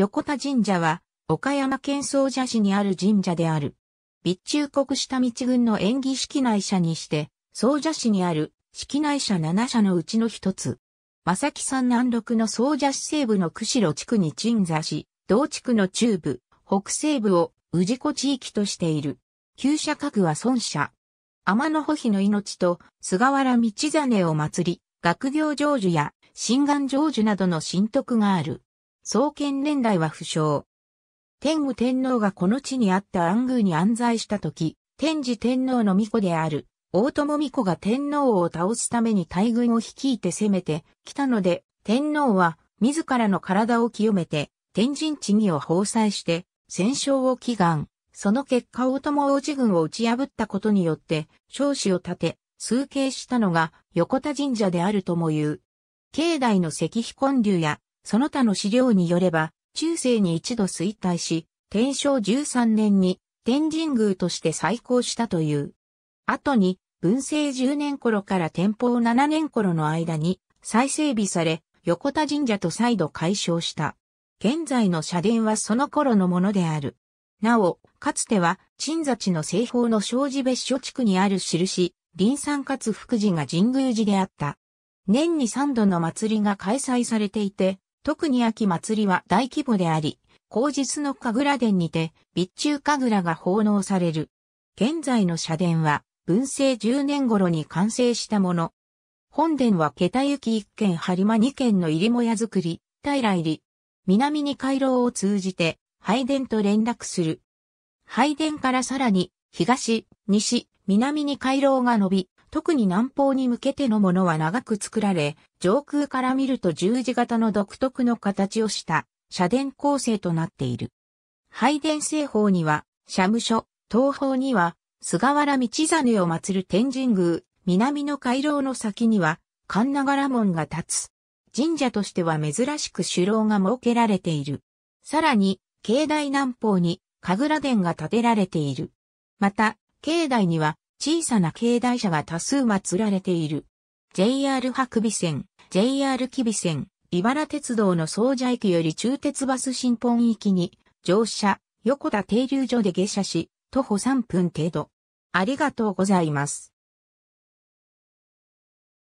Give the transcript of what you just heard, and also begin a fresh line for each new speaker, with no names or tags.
横田神社は、岡山県総社市にある神社である。備中国下道軍の演技式内社にして、総社市にある式内社7社のうちの一つ。正木ん南麓の総社市西部の釧路地区に鎮座し、同地区の中部、北西部を氏子地域としている。旧社格は孫社。天の保碑の命と菅原道真を祭り、学業成就や心願成就などの神徳がある。創建年代は不詳。天武天皇がこの地にあった安宮に安在した時、天智天皇の御子である、大友御子が天皇を倒すために大軍を率いて攻めてきたので、天皇は自らの体を清めて、天神地義を放災して、戦勝を祈願。その結果大友王子軍を打ち破ったことによって、少子を立て、崇敬したのが横田神社であるとも言う。境内の石碑建立やその他の資料によれば、中世に一度衰退し、天正13年に天神宮として再興したという。後に、文政10年頃から天保7年頃の間に再整備され、横田神社と再度解消した。現在の社殿はその頃のものである。なお、かつては、鎮座地の西方の正寺別所地区にある印、林山かつ福寺が神宮寺であった。年に3度の祭りが開催されていて、特に秋祭りは大規模であり、後日の神楽殿にて、備中神楽が奉納される。現在の社殿は、文政10年頃に完成したもの。本殿は桁行き1軒播磨2軒の入りもや作り、平入り。南に回廊を通じて、拝殿と連絡する。拝殿からさらに、東、西、南に回廊が伸び、特に南方に向けてのものは長く作られ、上空から見ると十字型の独特の形をした社殿構成となっている。拝殿西方には、社務所、東方には、菅原道真を祀る天神宮、南の回廊の先には、神長良門が立つ。神社としては珍しく首楼が設けられている。さらに、境内南方に、神楽殿が建てられている。また、境内には、小さな境内車が多数祀られている。JR 白尾線、JR 吉備線、茨鉄道の総社駅より中鉄バス新本駅に乗車、横田停留所で下車し、徒歩3分程度。ありがとうございます。